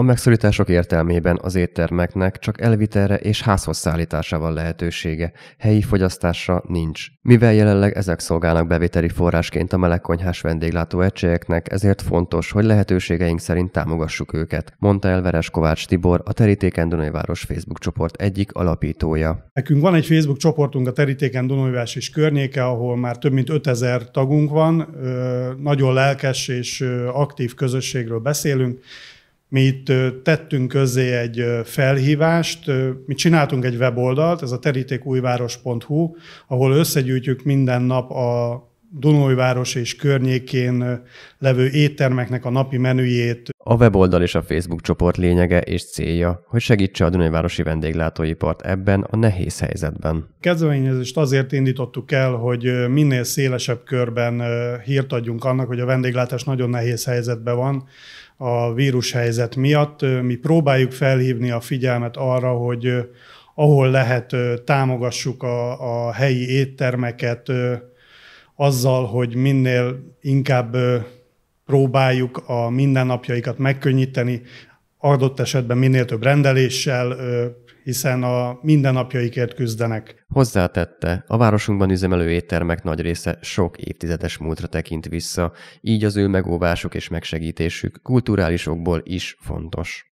A megszorítások értelmében az éttermeknek csak elvitelre és házhoz szállítása van lehetősége, helyi fogyasztásra nincs. Mivel jelenleg ezek szolgálnak bevételi forrásként a melegkonyhás vendéglátó egységeknek, ezért fontos, hogy lehetőségeink szerint támogassuk őket, mondta el Veres Kovács Tibor, a Terítéken Dunajváros Facebook csoport egyik alapítója. Nekünk van egy Facebook csoportunk a Terítéken Dunajváros és környéke, ahol már több mint 5000 tagunk van, nagyon lelkes és aktív közösségről beszélünk, mi itt tettünk közzé egy felhívást, mi csináltunk egy weboldalt, ez a terítékújváros.hu, ahol összegyűjtjük minden nap a Dunajváros és környékén levő éttermeknek a napi menüjét. A weboldal és a Facebook csoport lényege és célja, hogy segítse a Dunajvárosi vendéglátóipart ebben a nehéz helyzetben. Kezdeményezést azért indítottuk el, hogy minél szélesebb körben hírt adjunk annak, hogy a vendéglátás nagyon nehéz helyzetben van a vírus helyzet miatt. Mi próbáljuk felhívni a figyelmet arra, hogy ahol lehet, támogassuk a, a helyi éttermeket, azzal, hogy minél inkább próbáljuk a mindennapjaikat megkönnyíteni, adott esetben minél több rendeléssel, hiszen a mindennapjaikért küzdenek. Hozzátette, a városunkban üzemelő éttermek nagy része sok évtizedes múltra tekint vissza, így az ő megóvásuk és megsegítésük kulturális okból is fontos.